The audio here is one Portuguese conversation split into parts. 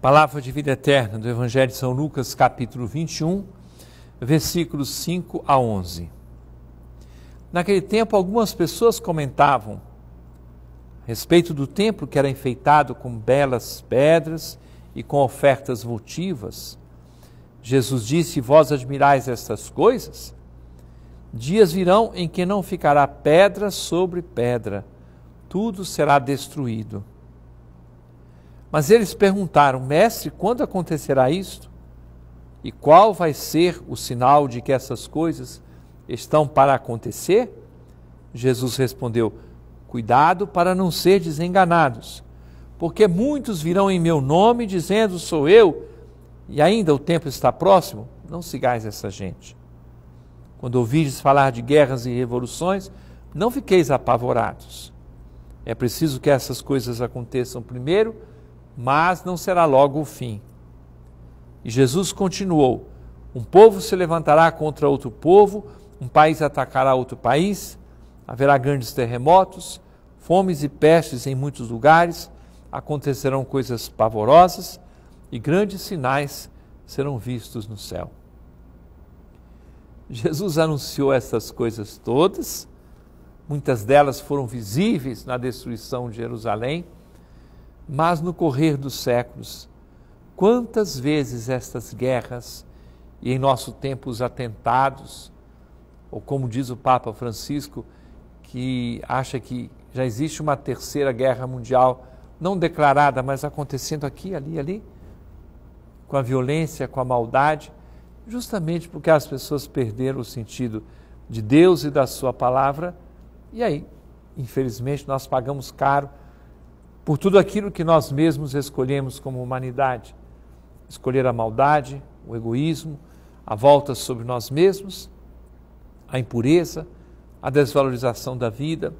Palavra de vida eterna do Evangelho de São Lucas, capítulo 21, versículos 5 a 11. Naquele tempo, algumas pessoas comentavam a respeito do templo que era enfeitado com belas pedras e com ofertas votivas. Jesus disse: Vós admirais estas coisas? Dias virão em que não ficará pedra sobre pedra, tudo será destruído. Mas eles perguntaram: Mestre, quando acontecerá isto? E qual vai ser o sinal de que essas coisas estão para acontecer? Jesus respondeu: Cuidado para não ser desenganados, porque muitos virão em meu nome dizendo: Sou eu, e ainda o tempo está próximo. Não sigais essa gente. Quando ouvires falar de guerras e revoluções, não fiqueis apavorados. É preciso que essas coisas aconteçam primeiro mas não será logo o fim. E Jesus continuou: Um povo se levantará contra outro povo, um país atacará outro país, haverá grandes terremotos, fomes e pestes em muitos lugares, acontecerão coisas pavorosas e grandes sinais serão vistos no céu. Jesus anunciou essas coisas todas, muitas delas foram visíveis na destruição de Jerusalém mas no correr dos séculos, quantas vezes estas guerras e em nosso tempo os atentados, ou como diz o Papa Francisco, que acha que já existe uma terceira guerra mundial não declarada, mas acontecendo aqui, ali, ali, com a violência, com a maldade, justamente porque as pessoas perderam o sentido de Deus e da sua palavra, e aí, infelizmente, nós pagamos caro por tudo aquilo que nós mesmos escolhemos como humanidade. Escolher a maldade, o egoísmo, a volta sobre nós mesmos, a impureza, a desvalorização da vida.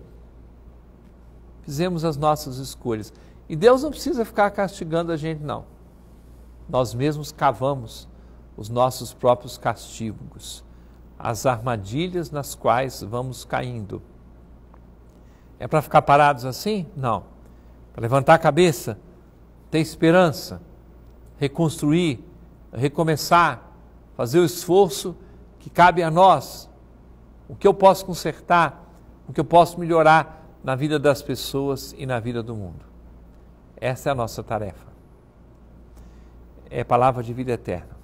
Fizemos as nossas escolhas. E Deus não precisa ficar castigando a gente, não. Nós mesmos cavamos os nossos próprios castigos, as armadilhas nas quais vamos caindo. É para ficar parados assim? Não para levantar a cabeça, ter esperança, reconstruir, recomeçar, fazer o esforço que cabe a nós. O que eu posso consertar, o que eu posso melhorar na vida das pessoas e na vida do mundo. Essa é a nossa tarefa. É palavra de vida eterna.